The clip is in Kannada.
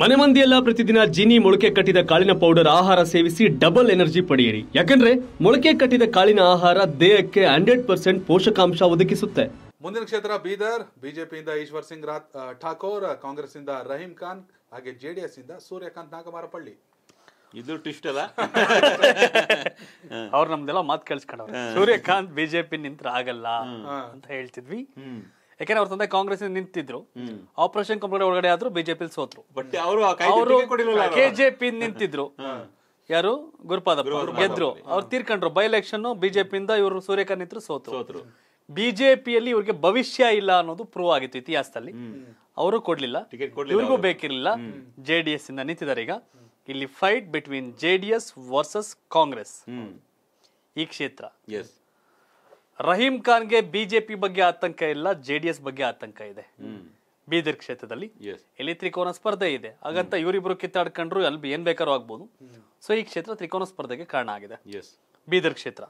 ಮನೆ ಮಂದಿಯೆಲ್ಲ ಪ್ರತಿದಿನ ಜೀನಿ ಮೊಳಕೆ ಕಟ್ಟಿದ ಕಾಳಿನ ಪೌಡರ್ ಆಹಾರ ಸೇವಿಸಿ ಡಬಲ್ ಎನರ್ಜಿ ಪಡೆಯಿರಿ ಯಾಕಂದ್ರೆ ಮೊಳಕೆ ಕಟ್ಟಿದ ಕಾಳಿನ ಆಹಾರ ದೇಹಕ್ಕೆ ಹಂಡ್ರೆಡ್ ಪರ್ಸೆಂಟ್ ಪೋಷಕಾಂಶ ಒದಗಿಸುತ್ತೆ ಮುಂದಿನ ಕ್ಷೇತ್ರ ಬೀದರ್ ಬಿಜೆಪಿಯಿಂದ ಈಶ್ವರ್ ಸಿಂಗ್ ಠಾಕೋರ್ ಕಾಂಗ್ರೆಸ್ ಇಂದ ರಹೀಂ ಖಾನ್ ಹಾಗೆ ಜೆಡಿಎಸ್ ಇಂದ ಸೂರ್ಯಕಾಂತ್ ನಾಗಮಾರಪಳ್ಳಿ ಇದು ಟ್ವಿಸ್ಟ್ ಅಲ್ಲ ಅವ್ರು ನಮ್ದೆಲ್ಲ ಮಾತು ಕೇಳಿಸ್ಕೊಂಡವ್ರು ಸೂರ್ಯಕಾಂತ್ ಬಿಜೆಪಿ ನಿಂತ್ರ ಆಗಲ್ಲ ಅಂತ ಹೇಳ್ತಿದ್ವಿ ಯಾಕಂದ್ರೆ ಅವ್ರ ತಂದೆ ಕಾಂಗ್ರೆಸ್ ನಿಂತಿದ್ರು ಆಪರೇಷನ್ ಕಂಪ್ಲೀಟ್ ಒಳಗಡೆ ಆದ್ರೂ ಬಿಜೆಪಿ ಸೋತ್ರು ಅವರು ಕೆಜೆಪಿ ನಿಂತಿದ್ರು ಯಾರು ಗುರುಪಾದಪ್ಪ ಗೆದ್ರು ಅವ್ರು ತೀರ್ಕೊಂಡ್ರು ಬೈ ಎಲೆಕ್ಷನ್ ಬಿಜೆಪಿಯಿಂದ ಇವರು ಸೂರ್ಯಕಾಂತ್ ನಿಂತರು ಸೋತರು ಬಿಜೆಪಿಯಲ್ಲಿ ಇವ್ರಿಗೆ ಭವಿಷ್ಯ ಇಲ್ಲ ಅನ್ನೋದು ಪ್ರೂವ್ ಆಗಿತ್ತು ಇತಿಹಾಸದಲ್ಲಿ ಅವರು ಕೊಡ್ಲಿಲ್ಲ ಇವ್ರಿಗೂ ಬೇಕಿರ್ಲಿಲ್ಲ ಜೆ ಡಿ ಎಸ್ ಇಂದ ನಿಂತಿದ್ದಾರೆ ಈಗ ಇಲ್ಲಿ fight between J D S versus Congress ಈ ಕ್ಷೇತ್ರ ರಹೀಂ ಖಾನ್ಗೆ ಬಿಜೆಪಿ ಬಗ್ಗೆ ಆತಂಕ ಇಲ್ಲ ಜೆಡಿಎಸ್ ಬಗ್ಗೆ ಆತಂಕ ಇದೆ ಬೀದರ್ ಕ್ಷೇತ್ರದಲ್ಲಿ ಎಲ್ಲಿ ತ್ರಿಕೋನ ಸ್ಪರ್ಧೆ ಇದೆ ಹಾಗಂತ ಇವರಿಬ್ರು ಕಿತ್ತಾಡ್ಕೊಂಡ್ರು ಅಲ್ಲಿ ಏನ್ ಬೇಕಾದ್ರೂ ಆಗ್ಬಹುದು ಸೊ ಈ ಕ್ಷೇತ್ರ ತ್ರಿಕೋನ ಸ್ಪರ್ಧೆಗೆ ಕಾರಣ ಆಗಿದೆ ಬೀದರ್ ಕ್ಷೇತ್ರ